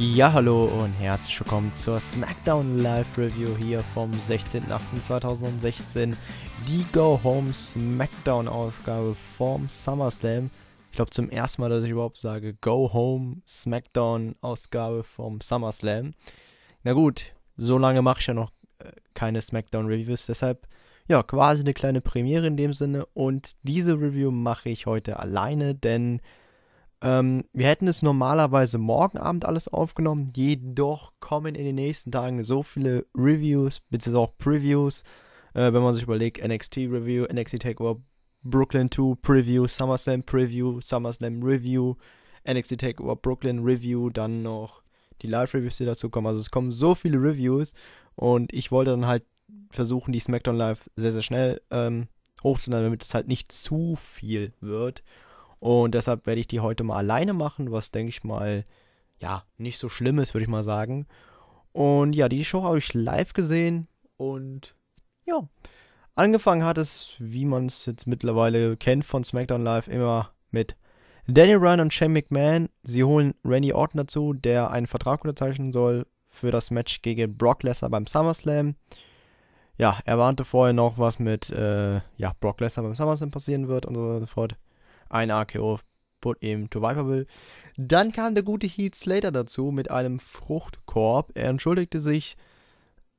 Ja, hallo und herzlich willkommen zur SmackDown Live Review hier vom 16.08.2016. Die Go Home SmackDown Ausgabe vom SummerSlam. Ich glaube zum ersten Mal, dass ich überhaupt sage Go Home SmackDown Ausgabe vom SummerSlam. Na gut, so lange mache ich ja noch äh, keine SmackDown Reviews, deshalb ja, quasi eine kleine Premiere in dem Sinne und diese Review mache ich heute alleine, denn ähm, wir hätten es normalerweise morgen Abend alles aufgenommen, jedoch kommen in den nächsten Tagen so viele Reviews, beziehungsweise auch Previews, äh, wenn man sich überlegt, NXT Review, NXT Takeover Brooklyn 2 Preview, SummerSlam Preview, SummerSlam Review, NXT Takeover Brooklyn Review, dann noch die Live-Reviews, die dazu kommen. Also es kommen so viele Reviews und ich wollte dann halt versuchen, die SmackDown Live sehr, sehr schnell ähm, hochzuladen, damit es halt nicht zu viel wird und deshalb werde ich die heute mal alleine machen, was denke ich mal, ja, nicht so schlimm ist, würde ich mal sagen. Und ja, die Show habe ich live gesehen und ja, angefangen hat es, wie man es jetzt mittlerweile kennt von SmackDown Live, immer mit Daniel Ryan und Shane McMahon. Sie holen Randy Orton dazu, der einen Vertrag unterzeichnen soll für das Match gegen Brock Lesnar beim SummerSlam. Ja, er warnte vorher noch, was mit äh, ja, Brock Lesnar beim SummerSlam passieren wird und so weiter und so fort. Ein RKO put him to Viperville. Dann kam der gute Heat Slater dazu mit einem Fruchtkorb. Er entschuldigte sich,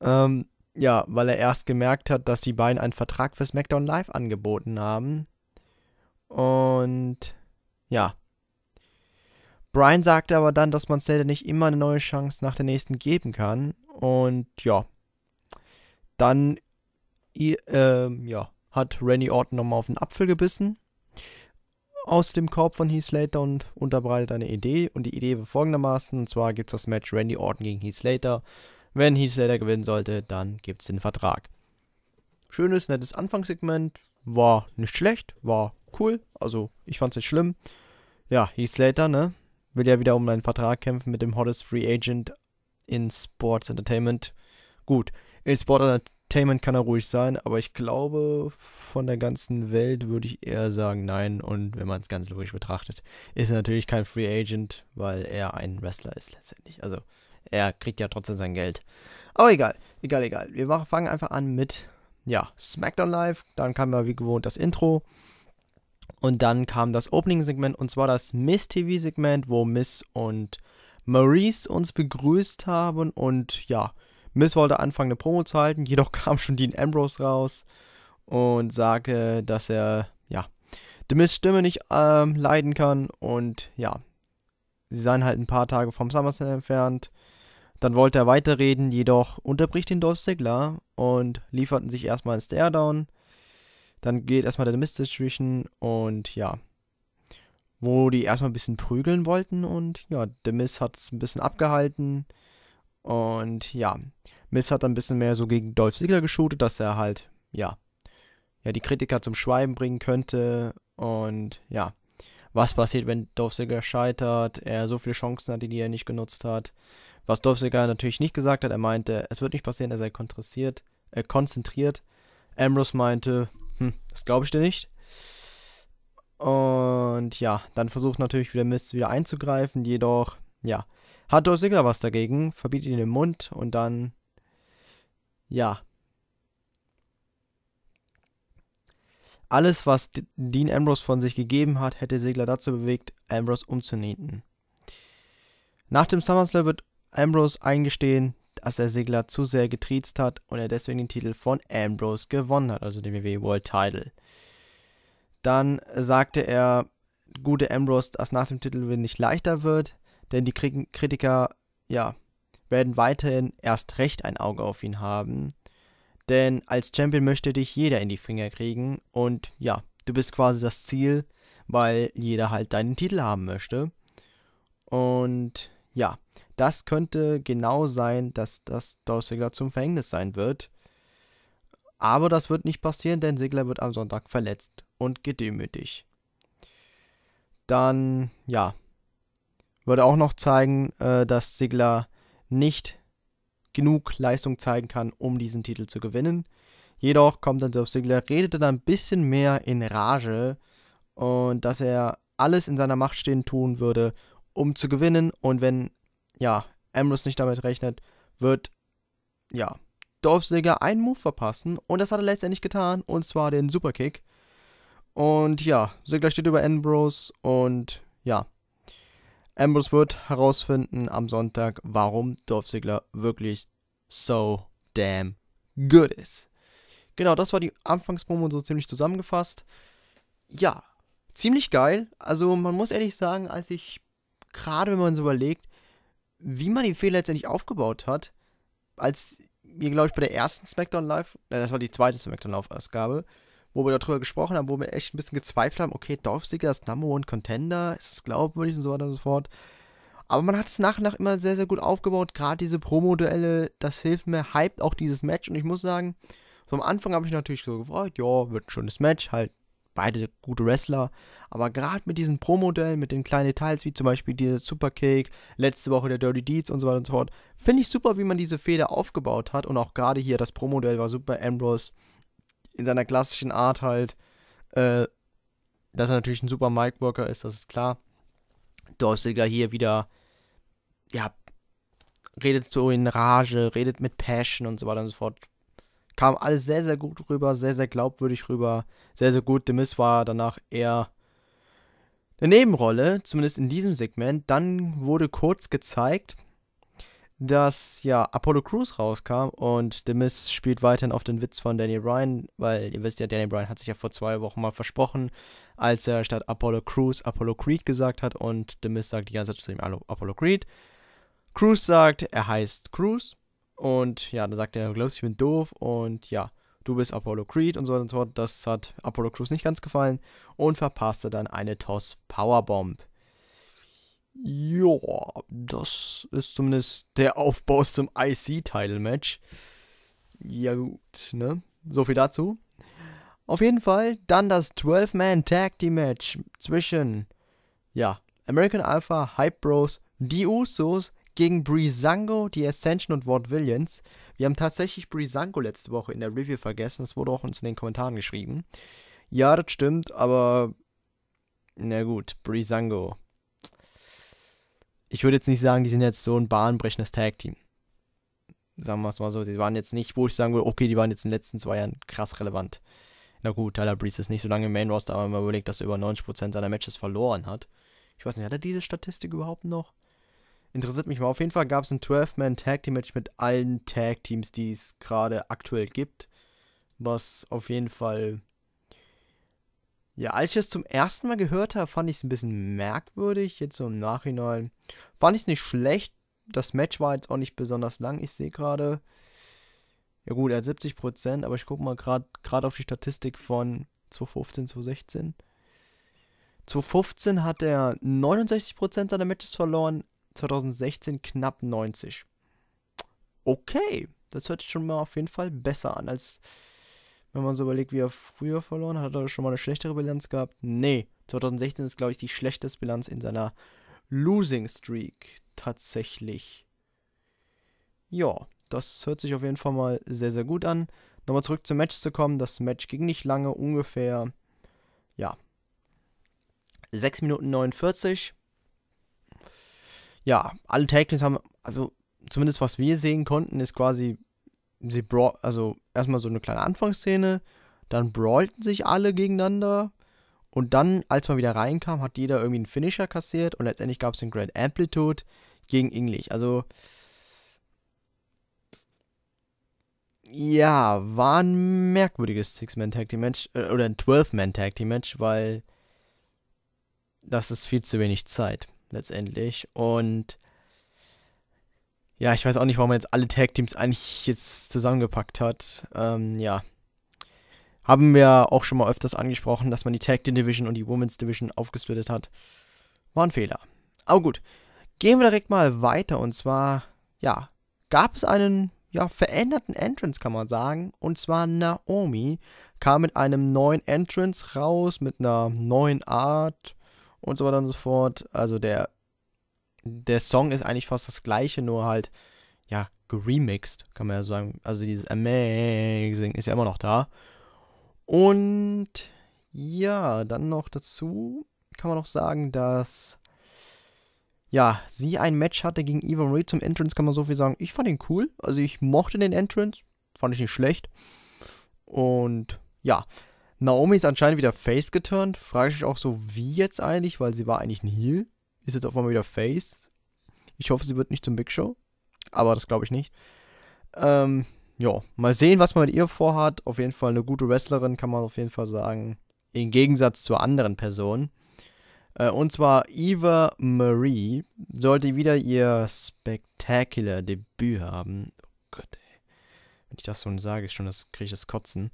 ähm, ja, weil er erst gemerkt hat, dass die beiden einen Vertrag für SmackDown Live angeboten haben. Und ja. Brian sagte aber dann, dass man Slater nicht immer eine neue Chance nach der nächsten geben kann. Und ja. Dann äh, ja, hat Randy Orton nochmal auf den Apfel gebissen aus dem Korb von Heath Slater und unterbreitet eine Idee. Und die Idee war folgendermaßen: Und zwar gibt es das Match Randy Orton gegen Heath Slater. Wenn Heath Slater gewinnen sollte, dann gibt es den Vertrag. Schönes, nettes Anfangssegment. War nicht schlecht, war cool. Also, ich fand es nicht schlimm. Ja, Heath Slater, ne? Will ja wieder um einen Vertrag kämpfen mit dem Hottest Free Agent in Sports Entertainment. Gut, in Sports Entertainment. Tainment kann er ruhig sein, aber ich glaube, von der ganzen Welt würde ich eher sagen nein. Und wenn man es ganz logisch betrachtet, ist er natürlich kein Free Agent, weil er ein Wrestler ist letztendlich. Also er kriegt ja trotzdem sein Geld. Aber egal, egal, egal. Wir fangen einfach an mit, ja, SmackDown Live. Dann kam ja wie gewohnt das Intro. Und dann kam das Opening-Segment und zwar das Miss-TV-Segment, wo Miss und Maurice uns begrüßt haben und ja, Miss wollte anfangen, eine Promo zu halten, jedoch kam schon Dean Ambrose raus und sagte, dass er, ja, The Miss Stimme nicht ähm, leiden kann und ja, sie seien halt ein paar Tage vom SummerSlam entfernt. Dann wollte er weiterreden, jedoch unterbricht ihn Dolph Ziggler und lieferten sich erstmal ein Stairdown. Dann geht erstmal der Mist zwischen und ja, wo die erstmal ein bisschen prügeln wollten und ja, der Miss hat es ein bisschen abgehalten. Und ja, Miss hat dann ein bisschen mehr so gegen Dolph Ziggler geshootet, dass er halt, ja, ja, die Kritiker zum Schweigen bringen könnte. Und ja, was passiert, wenn Dolph Ziggler scheitert, er so viele Chancen hatte, die er nicht genutzt hat. Was Dolph Ziggler natürlich nicht gesagt hat, er meinte, es wird nicht passieren, er sei konzentriert. Äh, konzentriert. Ambrose meinte, hm, das glaube ich dir nicht. Und ja, dann versucht natürlich wieder Mist wieder einzugreifen, jedoch, ja, hat Dolph Ziggler was dagegen, verbietet ihn den Mund und dann. Ja. Alles, was Dean Ambrose von sich gegeben hat, hätte Ziggler dazu bewegt, Ambrose umzunieten. Nach dem SummerSlam wird Ambrose eingestehen, dass er Ziggler zu sehr getriezt hat und er deswegen den Titel von Ambrose gewonnen hat, also den WWE World Title. Dann sagte er, gute Ambrose, dass nach dem Titel nicht leichter wird denn die Kritiker, ja, werden weiterhin erst recht ein Auge auf ihn haben, denn als Champion möchte dich jeder in die Finger kriegen und ja, du bist quasi das Ziel, weil jeder halt deinen Titel haben möchte. Und ja, das könnte genau sein, dass das Dolph Ziggler zum Verhängnis sein wird. Aber das wird nicht passieren, denn Sigler wird am Sonntag verletzt und gedemütigt. Dann, ja, würde auch noch zeigen, äh, dass Sigler nicht genug Leistung zeigen kann, um diesen Titel zu gewinnen. Jedoch kommt dann Dolph Sigler, redet dann ein bisschen mehr in Rage und dass er alles in seiner Macht stehen tun würde, um zu gewinnen. Und wenn, ja, Ambrose nicht damit rechnet, wird, ja, Dolph Sigler einen Move verpassen. Und das hat er letztendlich getan, und zwar den Superkick. Und ja, Sigler steht über Ambrose und ja, Ambrose wird herausfinden am Sonntag, warum Dolph Ziggler wirklich so damn good ist. Genau, das war die Anfangspromo so ziemlich zusammengefasst. Ja, ziemlich geil. Also man muss ehrlich sagen, als ich gerade wenn man so überlegt, wie man die Fehler letztendlich aufgebaut hat, als mir glaube ich bei der ersten SmackDown Live, äh, das war die zweite SmackDown Live Ausgabe, wo wir darüber gesprochen haben, wo wir echt ein bisschen gezweifelt haben, okay, Dorfsieger ist Number One Contender, ist es glaubwürdig und so weiter und so fort. Aber man hat es nach und nach immer sehr, sehr gut aufgebaut. Gerade diese Promo-Duelle, das hilft mir, hyped auch dieses Match. Und ich muss sagen, so am Anfang habe ich natürlich so gefreut, ja, wird ein schönes Match, halt beide gute Wrestler. Aber gerade mit diesen Promo-Duellen, mit den kleinen Details, wie zum Beispiel der Superkick, letzte Woche der Dirty Deeds und so weiter und so fort, finde ich super, wie man diese Feder aufgebaut hat. Und auch gerade hier das Promo-Duell war super, Ambrose in seiner klassischen Art halt, äh, dass er natürlich ein super Mic-Worker ist, das ist klar. Dorsiger hier wieder, ja, redet so in Rage, redet mit Passion und so weiter und so fort. Kam alles sehr, sehr gut rüber, sehr, sehr glaubwürdig rüber, sehr, sehr gut. Demis war danach eher eine Nebenrolle, zumindest in diesem Segment. Dann wurde kurz gezeigt, dass ja Apollo Crews rauskam und The Miz spielt weiterhin auf den Witz von Danny Bryan, weil ihr wisst ja, Danny Bryan hat sich ja vor zwei Wochen mal versprochen, als er statt Apollo Crews Apollo Creed gesagt hat und The Miz sagt die ganze Zeit zu ihm Apollo Creed. Crews sagt, er heißt Crews und ja, dann sagt er, glaubst ich bin doof und ja, du bist Apollo Creed und so weiter und so fort. Das hat Apollo Crews nicht ganz gefallen und verpasste dann eine Toss Powerbomb. Ja, das ist zumindest der Aufbau zum IC-Title-Match. Ja gut, ne? So viel dazu. Auf jeden Fall dann das 12-Man Tag Team Match zwischen ja, American Alpha, Hype Bros, die Usos gegen Breezango, die Ascension und Ward Williams. Wir haben tatsächlich Breezango letzte Woche in der Review vergessen. Das wurde auch uns in den Kommentaren geschrieben. Ja, das stimmt, aber na gut, Breezango ich würde jetzt nicht sagen, die sind jetzt so ein bahnbrechendes Tag-Team. Sagen wir es mal so, sie waren jetzt nicht, wo ich sagen würde, okay, die waren jetzt in den letzten zwei Jahren krass relevant. Na gut, Tyler Breeze ist nicht so lange im Main-Roster, aber wenn man überlegt, dass er über 90% seiner Matches verloren hat. Ich weiß nicht, hat er diese Statistik überhaupt noch? Interessiert mich mal. Auf jeden Fall gab es ein 12-Man-Tag-Team-Match mit allen Tag-Teams, die es gerade aktuell gibt. Was auf jeden Fall ja, als ich es zum ersten Mal gehört habe, fand ich es ein bisschen merkwürdig. Jetzt so im Nachhinein fand ich es nicht schlecht. Das Match war jetzt auch nicht besonders lang. Ich sehe gerade, ja gut, er hat 70 aber ich gucke mal gerade auf die Statistik von 2015, 2016. 2015 hat er 69 seiner Matches verloren, 2016 knapp 90. Okay, das hört sich schon mal auf jeden Fall besser an als wenn man so überlegt, wie er früher verloren hat, hat er schon mal eine schlechtere Bilanz gehabt? Nee. 2016 ist, glaube ich, die schlechteste Bilanz in seiner Losing Streak tatsächlich. Ja, das hört sich auf jeden Fall mal sehr, sehr gut an. Nochmal zurück zum Match zu kommen. Das Match ging nicht lange, ungefähr, ja, 6 Minuten 49. Ja, alle Tag haben, also zumindest was wir sehen konnten, ist quasi sie brawl, also erstmal so eine kleine Anfangsszene, dann brawlten sich alle gegeneinander und dann, als man wieder reinkam, hat jeder irgendwie einen Finisher kassiert und letztendlich gab es den Grand Amplitude gegen English. Also ja, war ein merkwürdiges Six-Man-Tag-Team-Match äh, oder ein 12-Man-Tag-Team-Match, weil das ist viel zu wenig Zeit letztendlich und ja, ich weiß auch nicht, warum man jetzt alle Tag-Teams eigentlich jetzt zusammengepackt hat. Ähm, ja. Haben wir auch schon mal öfters angesprochen, dass man die Tag Team Division und die Women's Division aufgesplittet hat. War ein Fehler. Aber gut. Gehen wir direkt mal weiter und zwar, ja, gab es einen ja, veränderten Entrance, kann man sagen. Und zwar Naomi kam mit einem neuen Entrance raus, mit einer neuen Art und so weiter und so fort. Also der der Song ist eigentlich fast das gleiche, nur halt, ja, geremixed, kann man ja sagen. Also dieses Amazing ist ja immer noch da. Und ja, dann noch dazu kann man noch sagen, dass ja, sie ein Match hatte gegen Evan Reed zum Entrance, kann man so viel sagen. Ich fand ihn cool. Also ich mochte den Entrance, fand ich nicht schlecht. Und ja, Naomi ist anscheinend wieder face geturnt. Frage ich mich auch so, wie jetzt eigentlich, weil sie war eigentlich ein Heal ist jetzt auf einmal wieder Face. Ich hoffe, sie wird nicht zum Big Show, aber das glaube ich nicht. Ähm, ja, mal sehen, was man mit ihr vorhat. Auf jeden Fall eine gute Wrestlerin, kann man auf jeden Fall sagen. Im Gegensatz zur anderen Person. Äh, und zwar Eva Marie sollte wieder ihr spektakulär Debüt haben. Oh Gott, ey. Wenn ich das so sage, schon das, kriege ich das Kotzen.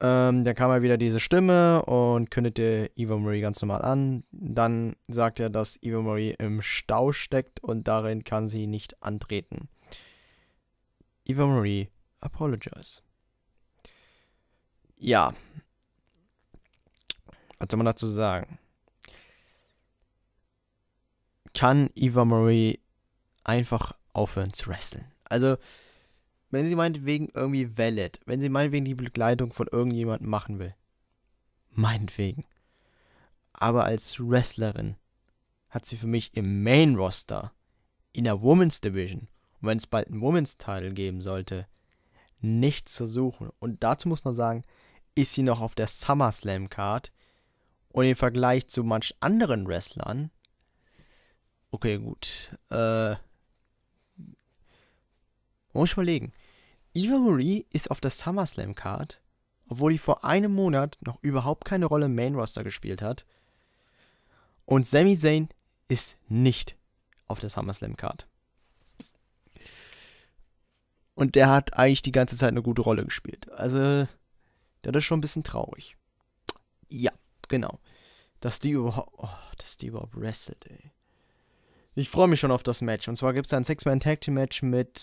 Ähm, dann kam er halt wieder diese Stimme und kündete Eva Marie ganz normal an. Dann sagt er, dass Eva Marie im Stau steckt und darin kann sie nicht antreten. Eva Marie apologize. Ja. Was soll man dazu sagen? Kann Eva Marie einfach aufhören zu wresteln? Also, wenn sie meinetwegen irgendwie Valet, wenn sie meinetwegen die Begleitung von irgendjemandem machen will. Meinetwegen. Aber als Wrestlerin hat sie für mich im Main Roster, in der Women's Division, und wenn es bald einen Women's Title geben sollte, nichts zu suchen. Und dazu muss man sagen, ist sie noch auf der SummerSlam Card. Und im Vergleich zu manch anderen Wrestlern, okay, gut, äh, muss ich überlegen. Eva Marie ist auf der SummerSlam-Card, obwohl die vor einem Monat noch überhaupt keine Rolle im Main-Roster gespielt hat. Und Sami Zayn ist nicht auf der SummerSlam-Card. Und der hat eigentlich die ganze Zeit eine gute Rolle gespielt. Also, das ist schon ein bisschen traurig. Ja, genau. Dass die überhaupt, oh, dass die überhaupt wrestelt, ey. Ich freue mich schon auf das Match. Und zwar gibt es ein Six-Man-Tag-Team-Match mit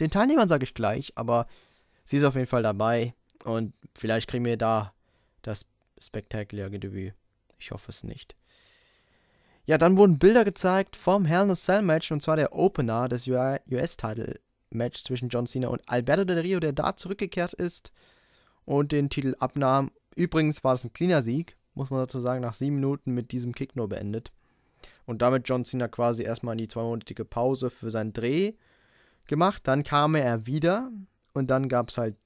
den Teilnehmern sage ich gleich, aber sie ist auf jeden Fall dabei und vielleicht kriegen wir da das spektakuläre Debüt. Ich hoffe es nicht. Ja, dann wurden Bilder gezeigt vom Hell in a Cell Match und zwar der Opener des US-Title-Match zwischen John Cena und Alberto Del Rio, der da zurückgekehrt ist und den Titel abnahm. Übrigens war es ein cleaner Sieg, muss man dazu sagen, nach sieben Minuten mit diesem Kick nur beendet. Und damit John Cena quasi erstmal in die zweimonatige Pause für seinen Dreh gemacht. Dann kam er wieder und dann gab es halt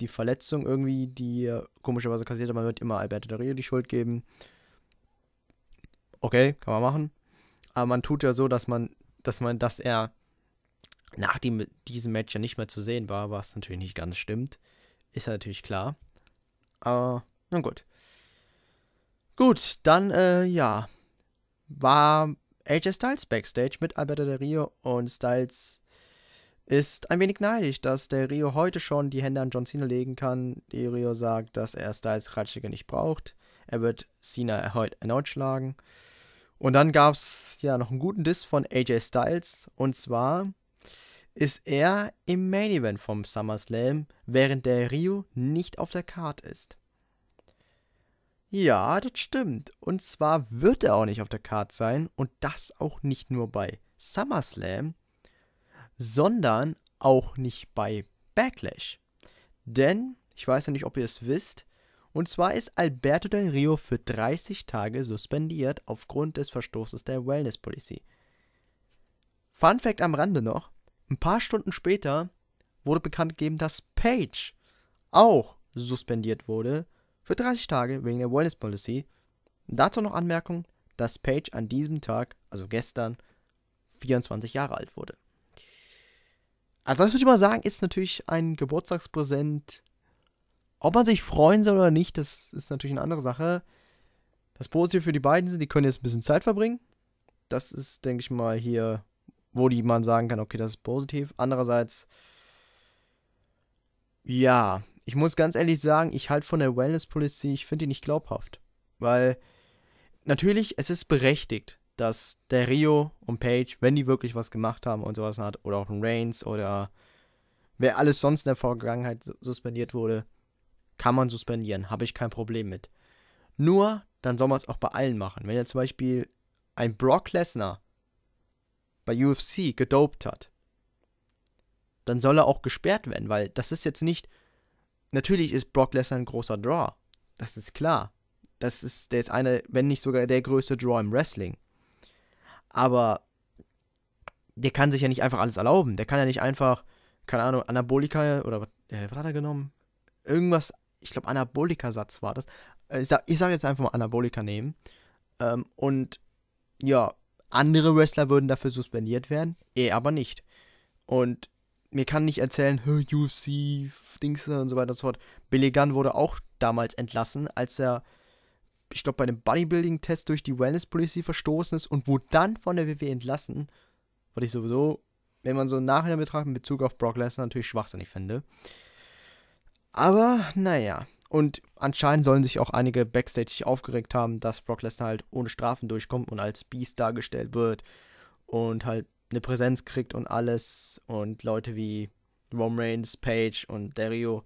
die Verletzung irgendwie, die komischerweise kassiert hat. Man wird immer Alberto Del Rio die Schuld geben. Okay, kann man machen. Aber man tut ja so, dass man, dass man, dass er nach dem, diesem Match ja nicht mehr zu sehen war, was natürlich nicht ganz stimmt. Ist ja natürlich klar. Aber, na gut. Gut, dann, äh, ja. War AJ Styles Backstage mit Alberto Del Rio und Styles ist ein wenig neidisch, dass der Rio heute schon die Hände an John Cena legen kann. Der Rio sagt, dass er Styles Ratschige nicht braucht. Er wird Cena heute erneut schlagen. Und dann gab es ja noch einen guten Diss von AJ Styles. Und zwar ist er im Main Event vom SummerSlam, während der Rio nicht auf der Card ist. Ja, das stimmt. Und zwar wird er auch nicht auf der Card sein und das auch nicht nur bei SummerSlam, sondern auch nicht bei Backlash. Denn, ich weiß ja nicht, ob ihr es wisst, und zwar ist Alberto Del Rio für 30 Tage suspendiert aufgrund des Verstoßes der Wellness Policy. Fun Fact am Rande noch: Ein paar Stunden später wurde bekannt gegeben, dass Page auch suspendiert wurde für 30 Tage wegen der Wellness Policy. Dazu noch Anmerkung, dass Page an diesem Tag, also gestern, 24 Jahre alt wurde. Also das würde ich mal sagen, ist natürlich ein Geburtstagspräsent. Ob man sich freuen soll oder nicht, das ist natürlich eine andere Sache. Das Positive für die beiden sind, die können jetzt ein bisschen Zeit verbringen. Das ist, denke ich mal, hier, wo die man sagen kann, okay, das ist positiv. Andererseits, ja, ich muss ganz ehrlich sagen, ich halte von der Wellness Policy, ich finde die nicht glaubhaft. Weil, natürlich, es ist berechtigt dass der Rio und Page, wenn die wirklich was gemacht haben und sowas hat, oder auch ein Reigns oder wer alles sonst in der Vergangenheit suspendiert wurde, kann man suspendieren. Habe ich kein Problem mit. Nur, dann soll man es auch bei allen machen. Wenn er zum Beispiel ein Brock Lesnar bei UFC gedopt hat, dann soll er auch gesperrt werden, weil das ist jetzt nicht. Natürlich ist Brock Lesnar ein großer Draw. Das ist klar. Das ist, der ist einer, wenn nicht sogar der größte Draw im Wrestling. Aber der kann sich ja nicht einfach alles erlauben. Der kann ja nicht einfach, keine Ahnung, Anabolika oder äh, was hat er genommen? Irgendwas, ich glaube, Anabolika-Satz war das. Äh, ich sage sag jetzt einfach mal Anabolika nehmen. Ähm, und ja, andere Wrestler würden dafür suspendiert werden, er aber nicht. Und mir kann nicht erzählen, UFC, Dings und so weiter und so fort. Billy Gunn wurde auch damals entlassen, als er ich glaube, bei einem Bodybuilding-Test durch die Wellness Policy verstoßen ist und wurde dann von der WWE entlassen, was ich sowieso, wenn man so im Nachhinein betrachtet, in Bezug auf Brock Lesnar natürlich schwachsinnig finde. Aber naja. Und anscheinend sollen sich auch einige Backstage aufgeregt haben, dass Brock Lesnar halt ohne Strafen durchkommt und als Beast dargestellt wird und halt eine Präsenz kriegt und alles. Und Leute wie Rom Reigns, Page und Dario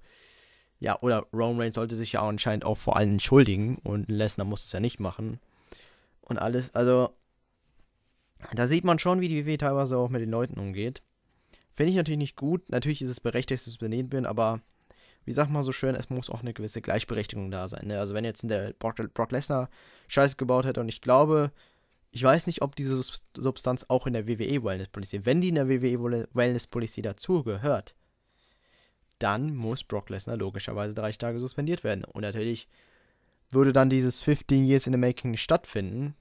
ja, oder Roman Reigns sollte sich ja anscheinend auch vor allen entschuldigen und Lesnar muss es ja nicht machen. Und alles, also da sieht man schon, wie die WWE teilweise auch mit den Leuten umgeht. Finde ich natürlich nicht gut. Natürlich ist es berechtigt, dass ich benehmen bin, aber wie sagt man so schön, es muss auch eine gewisse Gleichberechtigung da sein. Ne? Also wenn jetzt der Brock, Brock Lesnar Scheiß gebaut hätte und ich glaube, ich weiß nicht, ob diese Substanz auch in der WWE Wellness Policy, wenn die in der WWE Wellness Policy dazugehört, dann muss Brock Lesnar logischerweise drei Tage suspendiert werden. Und natürlich würde dann dieses 15 Years in the Making stattfinden.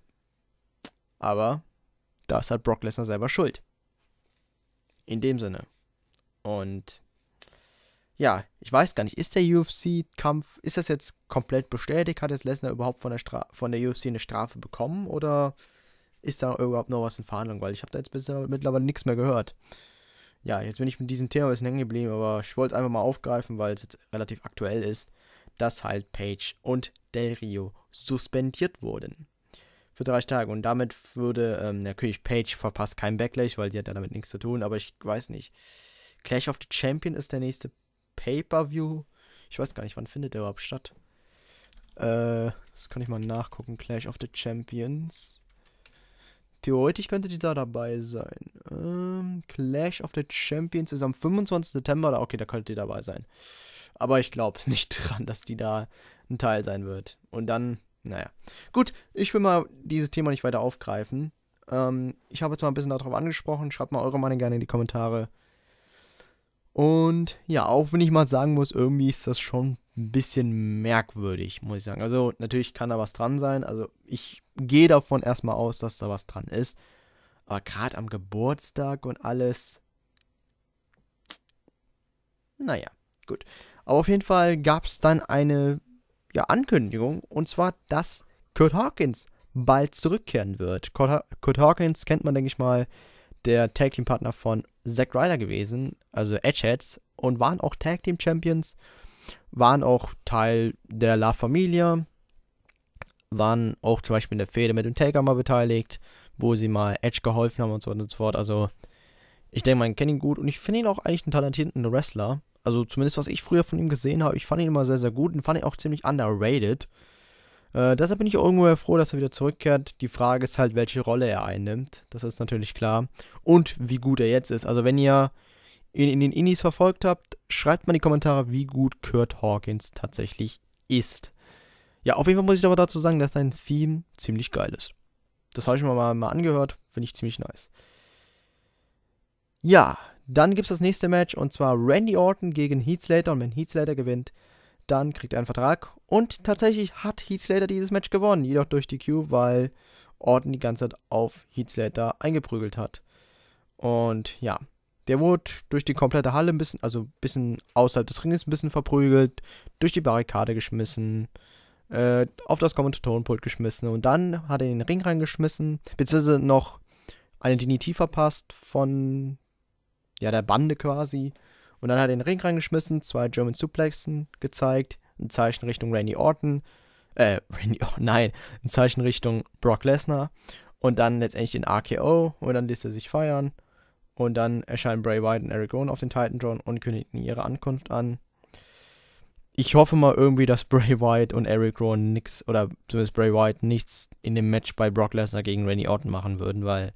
Aber das hat Brock Lesnar selber schuld. In dem Sinne. Und ja, ich weiß gar nicht, ist der UFC-Kampf, ist das jetzt komplett bestätigt? Hat jetzt Lesnar überhaupt von der, Stra von der UFC eine Strafe bekommen? Oder ist da überhaupt noch was in Verhandlung? Weil ich habe da jetzt bisher mittlerweile nichts mehr gehört ja, jetzt bin ich mit diesem Thema ein bisschen hängen geblieben, aber ich wollte es einfach mal aufgreifen, weil es jetzt relativ aktuell ist, dass halt Page und Del Rio suspendiert wurden. Für drei Tage. Und damit würde, ähm, natürlich, Page verpasst kein Backlash, weil sie hat ja damit nichts zu tun, aber ich weiß nicht. Clash of the Champion ist der nächste Pay-Per-View. Ich weiß gar nicht, wann findet der überhaupt statt. Äh, das kann ich mal nachgucken. Clash of the Champions. Theoretisch könnte die da dabei sein. Ähm, Clash of the Champions ist am 25. September. okay, da könnte die dabei sein. Aber ich glaube nicht dran, dass die da ein Teil sein wird. Und dann, naja. Gut, ich will mal dieses Thema nicht weiter aufgreifen. Ähm, ich habe jetzt mal ein bisschen darauf angesprochen. Schreibt mal eure Meinung gerne in die Kommentare. Und ja, auch wenn ich mal sagen muss, irgendwie ist das schon ein bisschen merkwürdig, muss ich sagen. Also natürlich kann da was dran sein. Also ich gehe davon erstmal aus, dass da was dran ist. Aber gerade am Geburtstag und alles. Naja, gut. Aber auf jeden Fall gab es dann eine ja, Ankündigung. Und zwar, dass Kurt Hawkins bald zurückkehren wird. Kurt, Kurt Hawkins kennt man, denke ich mal, der Tag Team Partner von Zack Ryder gewesen, also Edgeheads, und waren auch Tag Team Champions, waren auch Teil der La Familia, waren auch zum Beispiel in der Fehde mit dem Taker mal beteiligt, wo sie mal Edge geholfen haben und so weiter und so fort. Also, ich denke, man kennt ihn gut und ich finde ihn auch eigentlich einen talentierten Wrestler. Also, zumindest was ich früher von ihm gesehen habe, ich fand ihn immer sehr, sehr gut und fand ihn auch ziemlich underrated. Äh, deshalb bin ich irgendwo froh, dass er wieder zurückkehrt. Die Frage ist halt, welche Rolle er einnimmt. Das ist natürlich klar. Und wie gut er jetzt ist. Also wenn ihr ihn in den Indies verfolgt habt, schreibt mal in die Kommentare, wie gut Kurt Hawkins tatsächlich ist. Ja, auf jeden Fall muss ich aber dazu sagen, dass sein Theme ziemlich geil ist. Das habe ich mir mal, mal angehört, finde ich ziemlich nice. Ja, dann gibt es das nächste Match und zwar Randy Orton gegen Heath Slater. Und wenn Heath Slater gewinnt, dann kriegt er einen Vertrag. Und tatsächlich hat Heath Slater dieses Match gewonnen, jedoch durch die DQ, weil Orton die ganze Zeit auf Heath Slater eingeprügelt hat. Und ja, der wurde durch die komplette Halle ein bisschen, also ein bisschen außerhalb des Ringes ein bisschen verprügelt, durch die Barrikade geschmissen, äh, auf das Kommentatorenpult geschmissen und dann hat er in den Ring reingeschmissen, beziehungsweise noch eine Dinitiv verpasst von ja, der Bande quasi. Und dann hat er den Ring reingeschmissen, zwei German Suplexen gezeigt, ein Zeichen Richtung Randy Orton, äh, Randy Orton, nein, ein Zeichen Richtung Brock Lesnar und dann letztendlich den RKO und dann lässt er sich feiern und dann erscheinen Bray Wyatt und Eric Owen auf den Titan Throne und kündigen ihre Ankunft an. Ich hoffe mal irgendwie, dass Bray Wyatt und Eric Rowan nichts oder zumindest Bray Wyatt nichts in dem Match bei Brock Lesnar gegen Randy Orton machen würden, weil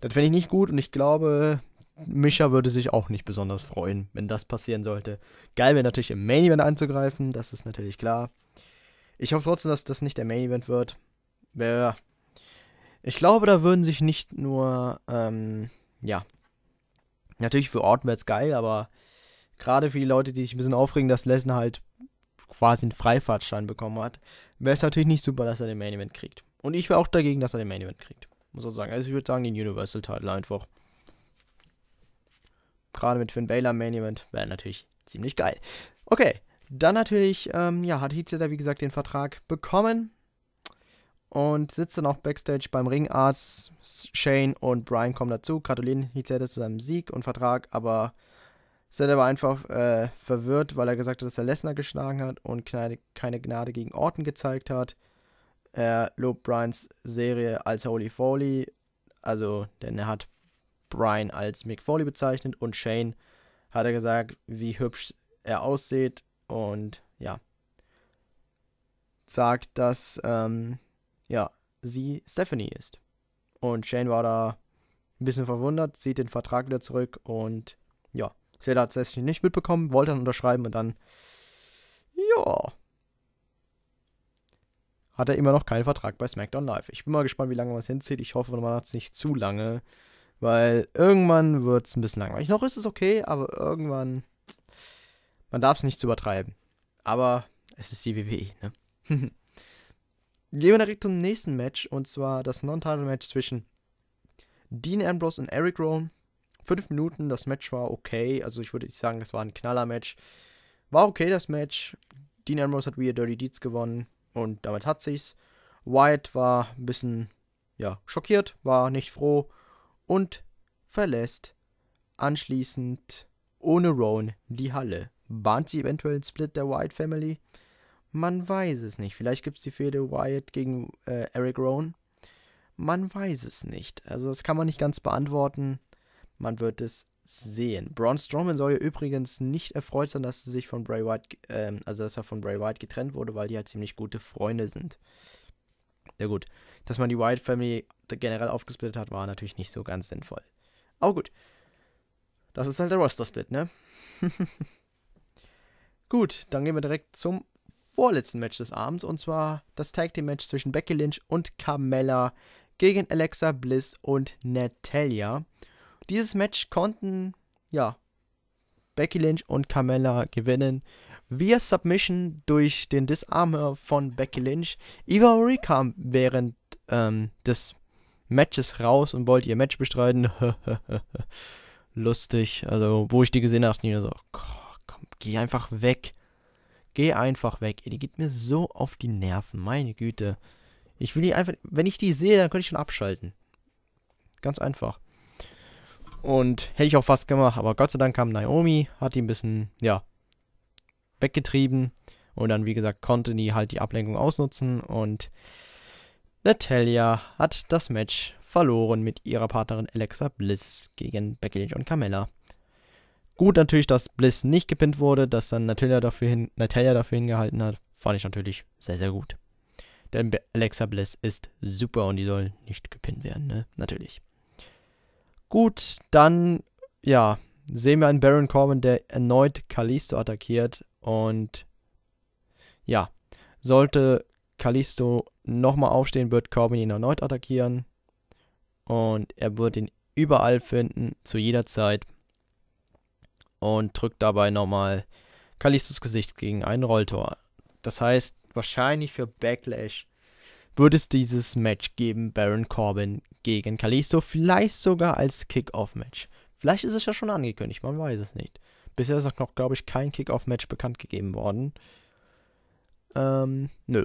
das fände ich nicht gut und ich glaube, Micha würde sich auch nicht besonders freuen, wenn das passieren sollte. Geil wäre natürlich im Main Event anzugreifen, das ist natürlich klar. Ich hoffe trotzdem, dass das nicht der Main Event wird. Ich glaube, da würden sich nicht nur, ähm, ja, natürlich für Orton wäre es geil, aber gerade für die Leute, die sich ein bisschen aufregen, dass Lesnar halt quasi einen Freifahrtschein bekommen hat, wäre es natürlich nicht super, dass er den Main Event kriegt. Und ich wäre auch dagegen, dass er den Main Event kriegt. Muss man sagen. Also ich würde sagen, den Universal Title einfach gerade mit Finn Baylor Management, wäre natürlich ziemlich geil. Okay, dann natürlich, ähm, ja, hat Heatsetter, wie gesagt, den Vertrag bekommen und sitzt dann auch Backstage beim Ringarzt. Shane und Brian kommen dazu, gratulieren Heatsetter zu seinem Sieg und Vertrag, aber Setter war einfach äh, verwirrt, weil er gesagt hat, dass er Lesnar geschlagen hat und keine Gnade gegen Orton gezeigt hat. Er lobt Bryans Serie als Holy Foley, also, denn er hat Brian als Mick Foley bezeichnet und Shane hat er gesagt, wie hübsch er aussieht und ja, sagt, dass ähm, ja, sie Stephanie ist. Und Shane war da ein bisschen verwundert, zieht den Vertrag wieder zurück und ja, sie hat tatsächlich nicht mitbekommen, wollte dann unterschreiben und dann ja, hat er immer noch keinen Vertrag bei SmackDown Live. Ich bin mal gespannt, wie lange man es hinzieht. Ich hoffe, man hat es nicht zu lange weil irgendwann wird es ein bisschen langweilig. Noch ist es okay, aber irgendwann. Man darf es nicht zu übertreiben. Aber es ist die WWE, ne? Gehen wir direkt zum nächsten Match und zwar das Non-Title-Match zwischen Dean Ambrose und Eric Rowan. Fünf Minuten, das Match war okay. Also ich würde sagen, es war ein Knaller-Match. War okay das Match. Dean Ambrose hat via Dirty Deeds gewonnen und damit hat sich's. White war ein bisschen ja, schockiert, war nicht froh und verlässt anschließend ohne Roan die Halle. Bahnt sie eventuell einen Split der Wyatt Family? Man weiß es nicht. Vielleicht gibt es die Fehde Wyatt gegen äh, Eric Rowan. Man weiß es nicht. Also das kann man nicht ganz beantworten. Man wird es sehen. Braun Strowman soll ja übrigens nicht erfreut sein, dass er sich von Bray Wyatt, ähm, also dass er von Bray Wyatt getrennt wurde, weil die halt ziemlich gute Freunde sind. Na ja, gut dass man die White Family generell aufgesplittet hat, war natürlich nicht so ganz sinnvoll. Aber gut. Das ist halt der Roster-Split, ne? gut, dann gehen wir direkt zum vorletzten Match des Abends und zwar das Tag Team Match zwischen Becky Lynch und Carmella gegen Alexa Bliss und Natalia. Dieses Match konnten, ja, Becky Lynch und Carmella gewinnen via Submission durch den Disarmer von Becky Lynch. Eva Marie kam während ähm, des Matches raus und wollt ihr Match bestreiten. Lustig. Also, wo ich die gesehen habe, dachte mir so, komm, geh einfach weg. Geh einfach weg. Die geht mir so auf die Nerven, meine Güte. Ich will die einfach, wenn ich die sehe, dann könnte ich schon abschalten. Ganz einfach. Und hätte ich auch fast gemacht, aber Gott sei Dank kam Naomi, hat die ein bisschen, ja, weggetrieben. Und dann, wie gesagt, konnte die halt die Ablenkung ausnutzen und Natalia hat das Match verloren mit ihrer Partnerin Alexa Bliss gegen Becky Lynch und Carmella. Gut natürlich, dass Bliss nicht gepinnt wurde, dass dann Natalia dafür, hin, Natalia dafür hingehalten hat, fand ich natürlich sehr, sehr gut. Denn Alexa Bliss ist super und die soll nicht gepinnt werden, ne? Natürlich. Gut, dann, ja, sehen wir einen Baron Corbin, der erneut Kalisto attackiert und, ja, sollte Kalisto nochmal aufstehen wird, Corbin ihn erneut attackieren. Und er wird ihn überall finden, zu jeder Zeit. Und drückt dabei nochmal Kalistos Gesicht gegen ein Rolltor. Das heißt, wahrscheinlich für Backlash wird es dieses Match geben, Baron Corbin gegen Kalisto, vielleicht sogar als kickoff match Vielleicht ist es ja schon angekündigt, man weiß es nicht. Bisher ist auch noch, glaube ich, kein kickoff match bekannt gegeben worden. Ähm, nö.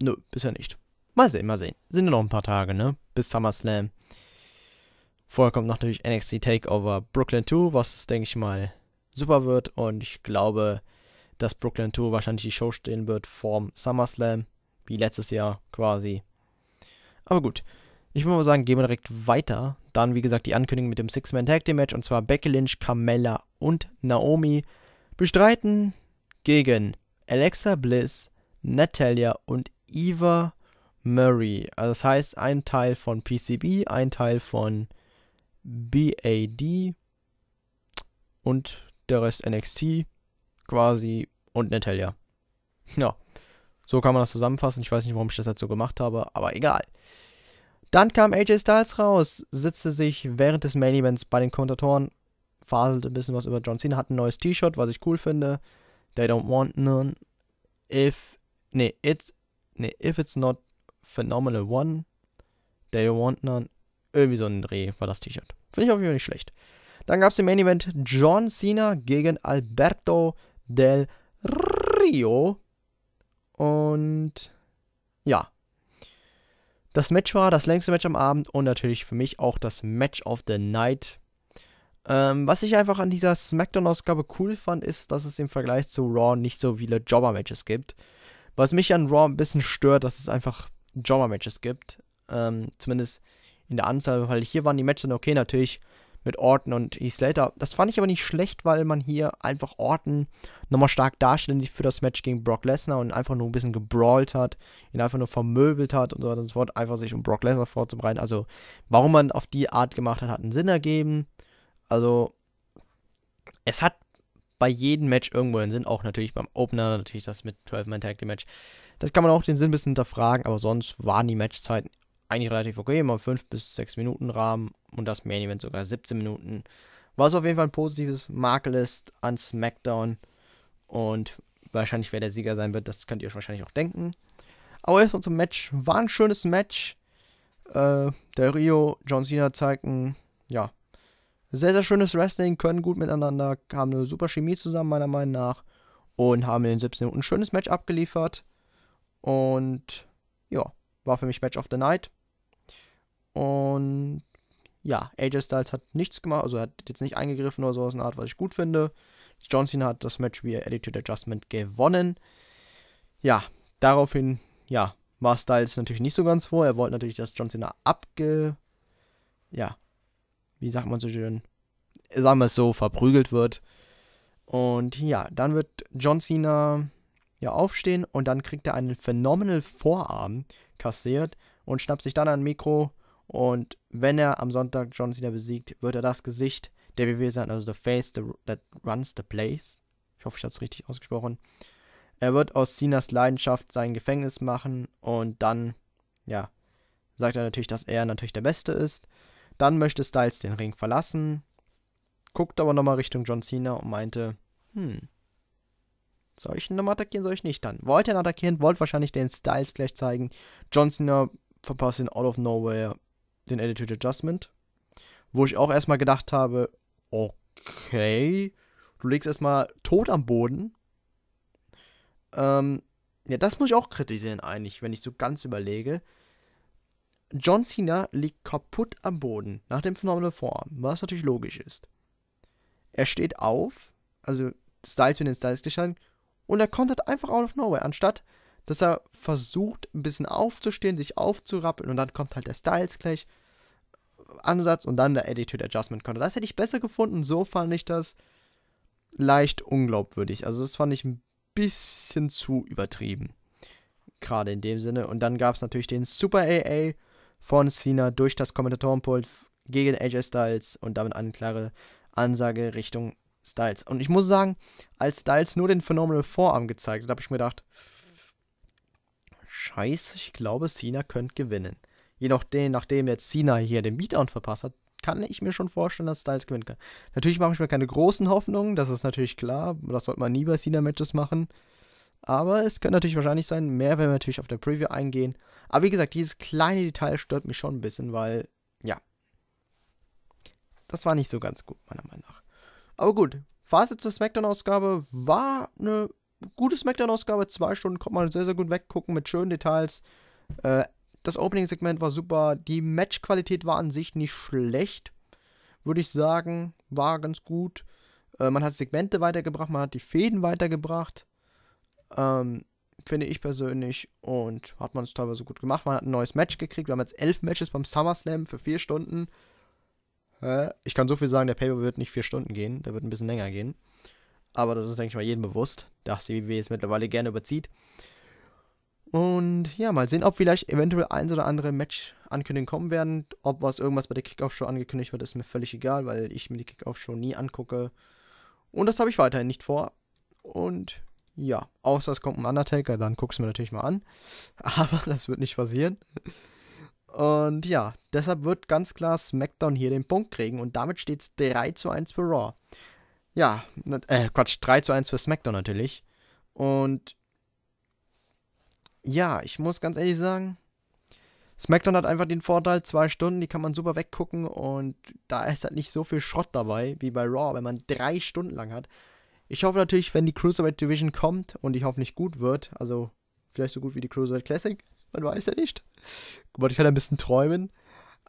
Nö, bisher nicht. Mal sehen, mal sehen. Sind ja noch ein paar Tage, ne? Bis SummerSlam. Vorher kommt natürlich NXT Takeover Brooklyn 2, was, denke ich mal, super wird. Und ich glaube, dass Brooklyn 2 wahrscheinlich die Show stehen wird vorm SummerSlam. Wie letztes Jahr quasi. Aber gut. Ich würde mal sagen, gehen wir direkt weiter. Dann, wie gesagt, die Ankündigung mit dem Six-Man-Tag-Team-Match. Und zwar Becky Lynch, Carmella und Naomi bestreiten gegen Alexa Bliss, Natalia und Eva Murray. Also das heißt, ein Teil von PCB, ein Teil von BAD und der Rest NXT quasi und Natalia. Ja, so kann man das zusammenfassen. Ich weiß nicht, warum ich das dazu gemacht habe, aber egal. Dann kam AJ Styles raus, sitzte sich während des Main Events bei den Kommentatoren, faselte ein bisschen was über John Cena, hat ein neues T-Shirt, was ich cool finde. They don't want none if Nee, it's. Nee, if it's not Phenomenal One, they want none. Irgendwie so ein Dreh war das T-Shirt. Finde ich auf jeden Fall nicht schlecht. Dann gab es im Main Event John Cena gegen Alberto del Rio. Und ja. Das Match war das längste Match am Abend und natürlich für mich auch das Match of the Night. Ähm, was ich einfach an dieser SmackDown-Ausgabe cool fand, ist, dass es im Vergleich zu Raw nicht so viele Jobber-Matches gibt. Was mich an Raw ein bisschen stört, dass es einfach Drama-Matches gibt. Ähm, zumindest in der Anzahl, weil hier waren die Matches dann okay, natürlich mit Orton und Heath Slater. Das fand ich aber nicht schlecht, weil man hier einfach Orton nochmal stark darstellt für das Match gegen Brock Lesnar und einfach nur ein bisschen gebrawlt hat, ihn einfach nur vermöbelt hat und so weiter und so fort, einfach sich um Brock Lesnar vorzubereiten. Also, warum man auf die Art gemacht hat, hat einen Sinn ergeben. Also, es hat bei jedem Match irgendwo einen Sinn. Auch natürlich beim Opener, natürlich das mit 12-Man Tag Team Match. Das kann man auch den Sinn ein bisschen hinterfragen, aber sonst waren die Matchzeiten eigentlich relativ okay. Mal 5 bis 6 Minuten Rahmen und das Main Event sogar 17 Minuten. Was auf jeden Fall ein positives Makel ist an SmackDown. Und wahrscheinlich, wer der Sieger sein wird, das könnt ihr euch wahrscheinlich auch denken. Aber erstmal zum Match. War ein schönes Match. Äh, der Rio, John Cena zeigten, ja, sehr, sehr schönes Wrestling, können gut miteinander, haben eine super Chemie zusammen, meiner Meinung nach. Und haben in den 17 Minuten ein schönes Match abgeliefert. Und ja, war für mich Match of the Night. Und ja, AJ Styles hat nichts gemacht, also er hat jetzt nicht eingegriffen oder sowas in der Art, was ich gut finde. John Cena hat das Match via Attitude Adjustment gewonnen. Ja, daraufhin, ja, war Styles natürlich nicht so ganz froh. Er wollte natürlich, dass John Cena abge, ja, wie sagt man so schön, sagen wir es so, verprügelt wird. Und ja, dann wird John Cena ja aufstehen und dann kriegt er einen phenomenal Vorarm kassiert und schnappt sich dann ein Mikro. Und wenn er am Sonntag John Cena besiegt, wird er das Gesicht der WWE sein, also the face the, that runs the place. Ich hoffe, ich habe es richtig ausgesprochen. Er wird aus Cenas Leidenschaft sein Gefängnis machen und dann, ja, sagt er natürlich, dass er natürlich der Beste ist dann möchte Styles den Ring verlassen, guckt aber nochmal Richtung John Cena und meinte, hm, soll ich ihn nochmal attackieren, soll ich nicht dann? Wollt ihr ihn attackieren, wollt wahrscheinlich den Styles gleich zeigen. John Cena verpasst ihn out of nowhere den Attitude Adjustment. Wo ich auch erstmal gedacht habe, okay, du legst erstmal tot am Boden. Ähm, ja, das muss ich auch kritisieren eigentlich, wenn ich so ganz überlege. John Cena liegt kaputt am Boden nach dem Phenomenal Form, was natürlich logisch ist. Er steht auf, also Styles mit den Styles gestanden, und er kontert einfach out of nowhere, anstatt dass er versucht, ein bisschen aufzustehen, sich aufzurappeln und dann kommt halt der Styles gleich. Äh, Ansatz und dann der Attitude Adjustment Konter. Das hätte ich besser gefunden, so fand ich das leicht unglaubwürdig. Also das fand ich ein bisschen zu übertrieben. Gerade in dem Sinne. Und dann gab es natürlich den Super AA von Cena durch das Kommentatorenpult gegen AJ Styles und damit eine klare Ansage Richtung Styles. Und ich muss sagen, als Styles nur den Phenomenal Vorarm gezeigt hat, habe ich mir gedacht, scheiße, ich glaube, Cena könnte gewinnen. Je nachdem, nachdem jetzt Cena hier den Beatdown verpasst hat, kann ich mir schon vorstellen, dass Styles gewinnen kann. Natürlich mache ich mir keine großen Hoffnungen, das ist natürlich klar. Das sollte man nie bei Cena-Matches machen. Aber es könnte natürlich wahrscheinlich sein, mehr werden wir natürlich auf der Preview eingehen. Aber wie gesagt, dieses kleine Detail stört mich schon ein bisschen, weil, ja. Das war nicht so ganz gut, meiner Meinung nach. Aber gut, Phase zur Smackdown-Ausgabe war eine gute Smackdown-Ausgabe. Zwei Stunden konnte man sehr, sehr gut weggucken mit schönen Details. Äh, das Opening-Segment war super. Die Match-Qualität war an sich nicht schlecht, würde ich sagen. War ganz gut. Äh, man hat Segmente weitergebracht, man hat die Fäden weitergebracht. Ähm, finde ich persönlich. Und hat man es teilweise gut gemacht. Man hat ein neues Match gekriegt. Wir haben jetzt elf Matches beim SummerSlam für vier Stunden. ich kann so viel sagen, der Paper wird nicht vier Stunden gehen. Der wird ein bisschen länger gehen. Aber das ist, denke ich mal, jedem bewusst, dass die WWE jetzt mittlerweile gerne überzieht. Und ja, mal sehen, ob vielleicht eventuell eins oder andere Match-Ankündigungen kommen werden. Ob was irgendwas bei der Kickoff-Show angekündigt wird, ist mir völlig egal, weil ich mir die Kickoff-Show nie angucke. Und das habe ich weiterhin nicht vor. Und ja, außer es kommt ein Undertaker, dann guckst du mir natürlich mal an. Aber das wird nicht passieren. Und ja, deshalb wird ganz klar SmackDown hier den Punkt kriegen und damit steht es 3 zu 1 für Raw. Ja, äh, Quatsch, 3 zu 1 für SmackDown natürlich. Und ja, ich muss ganz ehrlich sagen, SmackDown hat einfach den Vorteil, zwei Stunden, die kann man super weggucken und da ist halt nicht so viel Schrott dabei wie bei Raw, wenn man drei Stunden lang hat. Ich hoffe natürlich, wenn die Cruiserweight Division kommt und ich hoffe nicht gut wird, also vielleicht so gut wie die Cruiserweight Classic, man weiß ja nicht. ich kann halt ein bisschen träumen.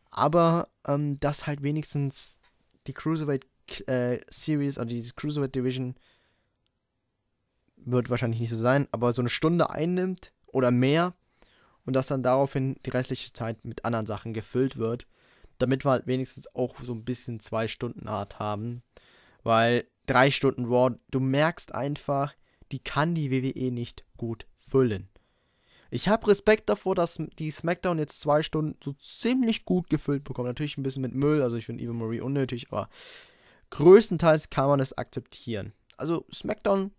Aber ähm, dass halt wenigstens die Cruiserweight äh, Series, also die Cruiserweight Division, wird wahrscheinlich nicht so sein, aber so eine Stunde einnimmt oder mehr und dass dann daraufhin die restliche Zeit mit anderen Sachen gefüllt wird, damit wir halt wenigstens auch so ein bisschen zwei Stunden Art haben. Weil drei Stunden Raw, du merkst einfach, die kann die WWE nicht gut füllen. Ich habe Respekt davor, dass die SmackDown jetzt zwei Stunden so ziemlich gut gefüllt bekommt. Natürlich ein bisschen mit Müll, also ich finde Eva Marie unnötig, aber größtenteils kann man es akzeptieren. Also SmackDown,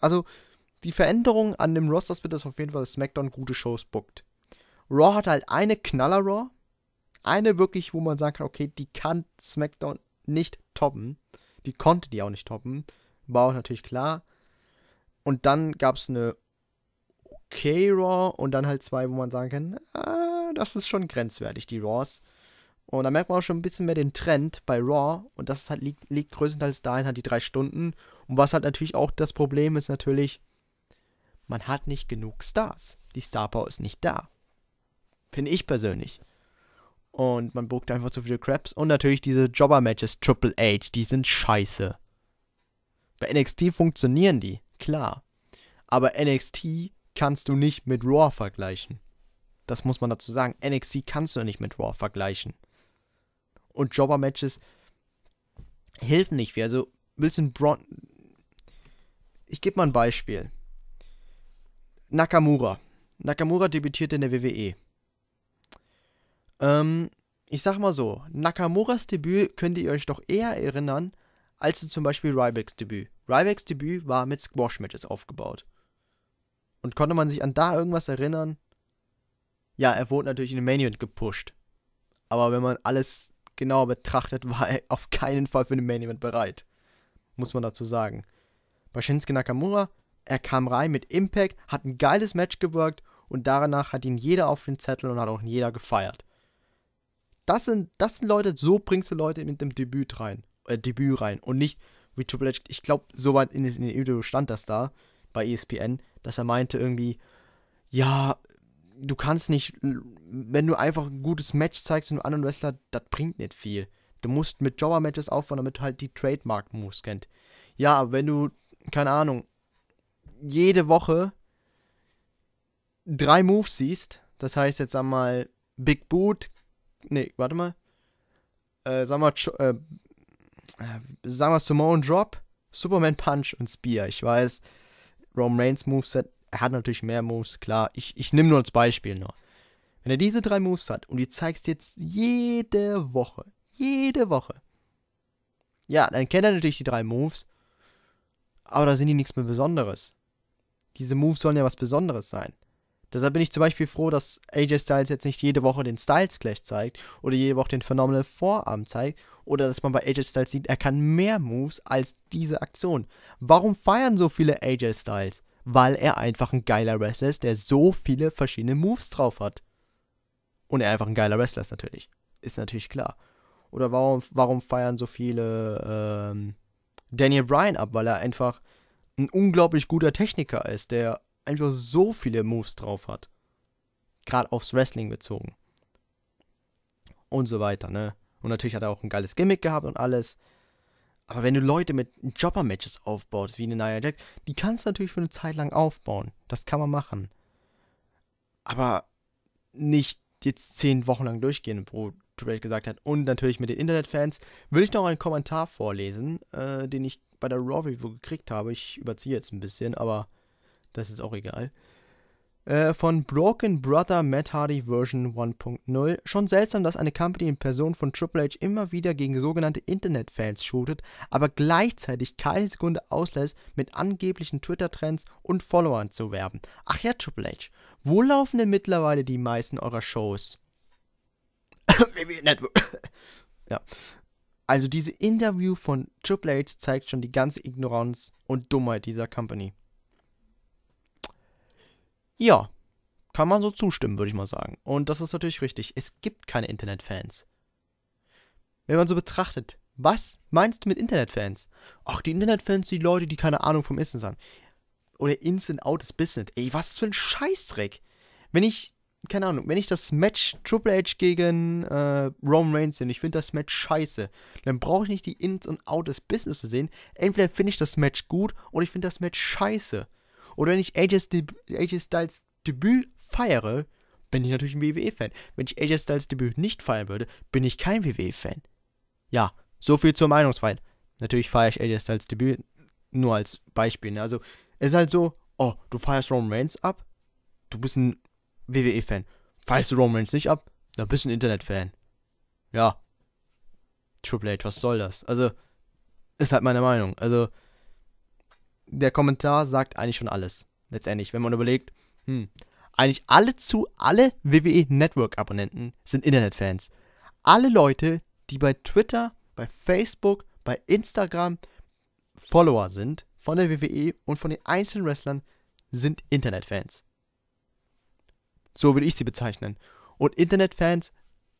also die Veränderung an dem Roster Split das auf jeden Fall, dass SmackDown gute Shows bookt. Raw hat halt eine Knaller Raw, eine wirklich, wo man sagen kann, okay, die kann SmackDown nicht toppen. Die konnte die auch nicht toppen. War auch natürlich klar. Und dann gab es eine okay Raw und dann halt zwei, wo man sagen kann, ah, das ist schon grenzwertig, die Raws. Und da merkt man auch schon ein bisschen mehr den Trend bei Raw. Und das halt, liegt, liegt größtenteils dahin, hat die drei Stunden. Und was halt natürlich auch das Problem ist, natürlich, man hat nicht genug Stars. Die Star Power ist nicht da. Finde ich persönlich. Und man bookt einfach zu viele Craps. Und natürlich diese Jobber-Matches Triple H, die sind scheiße. Bei NXT funktionieren die, klar. Aber NXT kannst du nicht mit Raw vergleichen. Das muss man dazu sagen. NXT kannst du nicht mit Raw vergleichen. Und Jobber-Matches helfen nicht viel. Also, willst du einen Braun. Ich gebe mal ein Beispiel. Nakamura. Nakamura debütierte in der WWE. Ähm, ich sag mal so, Nakamuras Debüt könnt ihr euch doch eher erinnern, als zum Beispiel Rybacks Debüt. Rybacks Debüt war mit Squash-Matches aufgebaut. Und konnte man sich an da irgendwas erinnern? Ja, er wurde natürlich in den Main Event gepusht. Aber wenn man alles genauer betrachtet, war er auf keinen Fall für den Main Event bereit. Muss man dazu sagen. Bei Shinsuke Nakamura, er kam rein mit Impact, hat ein geiles Match gewirkt und danach hat ihn jeder auf den Zettel und hat auch jeder gefeiert das sind, das sind Leute, so bringst du Leute mit dem Debüt rein. Äh, Debüt rein. Und nicht wie Triple H, ich glaube, soweit in, in den Video stand das da bei ESPN, dass er meinte irgendwie, ja, du kannst nicht, wenn du einfach ein gutes Match zeigst mit einem anderen Wrestler, das bringt nicht viel. Du musst mit Jobber-Matches aufbauen, damit du halt die Trademark-Moves kennt. Ja, aber wenn du, keine Ahnung, jede Woche drei Moves siehst, das heißt jetzt einmal Big Boot, Nee, warte mal. Äh, sagen wir, äh, sagen wir Samoan Drop, Superman Punch und Spear. Ich weiß, Roman Reigns Moveset, er hat natürlich mehr Moves, klar. Ich, ich nehme nur als Beispiel nur. Wenn er diese drei Moves hat und die zeigst jetzt jede Woche, jede Woche, ja, dann kennt er natürlich die drei Moves, aber da sind die nichts mehr Besonderes. Diese Moves sollen ja was Besonderes sein. Deshalb bin ich zum Beispiel froh, dass AJ Styles jetzt nicht jede Woche den Styles Clash zeigt oder jede Woche den Phenomenal Vorarm zeigt oder dass man bei AJ Styles sieht, er kann mehr Moves als diese Aktion. Warum feiern so viele AJ Styles? Weil er einfach ein geiler Wrestler ist, der so viele verschiedene Moves drauf hat. Und er einfach ein geiler Wrestler ist natürlich. Ist natürlich klar. Oder warum, warum feiern so viele ähm, Daniel Bryan ab? Weil er einfach ein unglaublich guter Techniker ist, der einfach so viele Moves drauf hat. Gerade aufs Wrestling bezogen. Und so weiter, ne? Und natürlich hat er auch ein geiles Gimmick gehabt und alles. Aber wenn du Leute mit Jobber-Matches aufbaust, wie eine Nia Jax, die kannst du natürlich für eine Zeit lang aufbauen. Das kann man machen. Aber nicht jetzt zehn Wochen lang durchgehen, wo Triple H gesagt hat. Und natürlich mit den Internetfans will ich noch einen Kommentar vorlesen, äh, den ich bei der Raw Review gekriegt habe. Ich überziehe jetzt ein bisschen, aber das ist auch egal. Äh, von Broken Brother Matt Hardy Version 1.0. Schon seltsam, dass eine Company in Person von Triple H immer wieder gegen sogenannte Internet-Fans shootet, aber gleichzeitig keine Sekunde auslässt, mit angeblichen Twitter-Trends und Followern zu werben. Ach ja, Triple H, wo laufen denn mittlerweile die meisten eurer Shows? ja. Also diese Interview von Triple H zeigt schon die ganze Ignoranz und Dummheit dieser Company. Ja, kann man so zustimmen, würde ich mal sagen. Und das ist natürlich richtig. Es gibt keine Internetfans. Wenn man so betrachtet, was meinst du mit Internetfans? Ach, die Internetfans, die Leute, die keine Ahnung vom Essen haben. Oder and Out ist Business. Ey, was für ein Scheißdreck. Wenn ich, keine Ahnung, wenn ich das Match Triple H gegen äh, Roman Reigns sehe und ich finde das Match scheiße, dann brauche ich nicht die Ins und Out des Business zu sehen. Entweder finde ich das Match gut oder ich finde das Match scheiße. Oder wenn ich AJ, De AJ Styles Debüt feiere, bin ich natürlich ein WWE-Fan. Wenn ich AJ Styles Debüt nicht feiern würde, bin ich kein WWE-Fan. Ja, so viel zur Meinungsfreiheit. Natürlich feiere ich AJ Styles Debüt nur als Beispiel. Ne? Also, es ist halt so, oh, du feierst Roman Reigns ab, du bist ein WWE-Fan. Feierst du Roman Reigns nicht ab, dann bist du ein Internet-Fan. Ja. Triple H, was soll das? Also, ist halt meine Meinung. Also, der Kommentar sagt eigentlich schon alles. Letztendlich, wenn man überlegt, hm, eigentlich alle zu, alle WWE Network Abonnenten sind Internetfans. Alle Leute, die bei Twitter, bei Facebook, bei Instagram Follower sind von der WWE und von den einzelnen Wrestlern, sind Internetfans. So würde ich sie bezeichnen. Und Internetfans,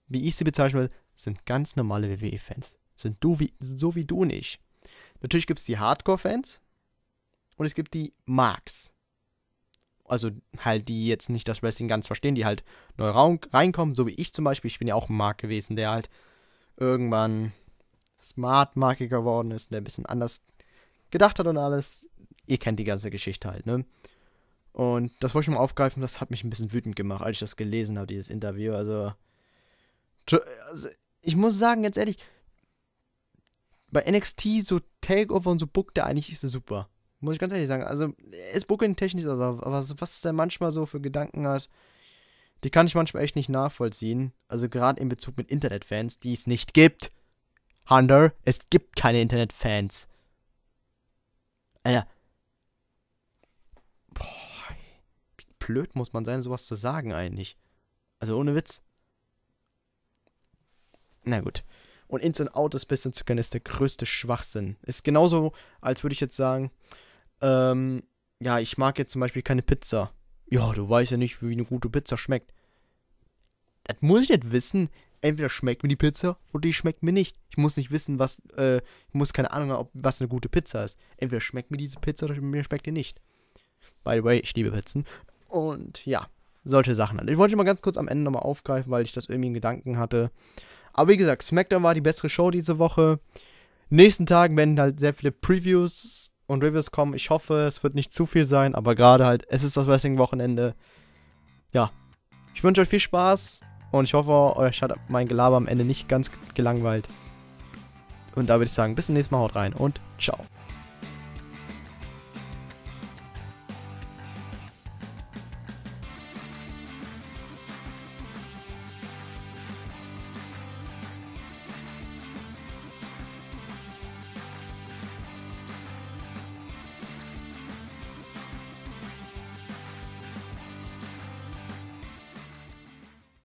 wie ich sie bezeichnen will, sind ganz normale WWE-Fans. Sind du wie, so wie du und ich. Natürlich gibt es die Hardcore-Fans, und es gibt die Marks. Also halt die jetzt nicht das Wrestling ganz verstehen, die halt neu reinkommen, so wie ich zum Beispiel. Ich bin ja auch ein Mark gewesen, der halt irgendwann smart markiger geworden ist, der ein bisschen anders gedacht hat und alles. Ihr kennt die ganze Geschichte halt, ne? Und das wollte ich mal aufgreifen, das hat mich ein bisschen wütend gemacht, als ich das gelesen habe, dieses Interview. Also, also ich muss sagen, jetzt ehrlich, bei NXT so Takeover und so Book, der eigentlich ist super. Muss ich ganz ehrlich sagen. Also, ist Booking technisch, also, aber was der manchmal so für Gedanken hat, die kann ich manchmal echt nicht nachvollziehen. Also, gerade in Bezug mit Internetfans, die es nicht gibt. Hunter, es gibt keine Internetfans. Alter. Boah, wie blöd muss man sein, sowas zu sagen eigentlich. Also ohne Witz. Na gut. Und Ins und Out ist bis ins zu kennen, ist der größte Schwachsinn. Ist genauso, als würde ich jetzt sagen, ähm, ja, ich mag jetzt zum Beispiel keine Pizza. Ja, du weißt ja nicht, wie eine gute Pizza schmeckt. Das muss ich nicht wissen. Entweder schmeckt mir die Pizza oder die schmeckt mir nicht. Ich muss nicht wissen, was, äh, ich muss keine Ahnung haben, was eine gute Pizza ist. Entweder schmeckt mir diese Pizza oder mir schmeckt die nicht. By the way, ich liebe Pizzen. Und ja, solche Sachen. Halt. Ich wollte mal ganz kurz am Ende nochmal aufgreifen, weil ich das irgendwie in Gedanken hatte. Aber wie gesagt, SmackDown war die bessere Show diese Woche. Nächsten Tagen werden halt sehr viele Previews und Reviews kommen. Ich hoffe, es wird nicht zu viel sein, aber gerade halt, es ist das Wrestling-Wochenende. Ja, ich wünsche euch viel Spaß und ich hoffe, euch hat mein Gelaber am Ende nicht ganz gelangweilt. Und da würde ich sagen, bis zum nächsten Mal, haut rein und ciao.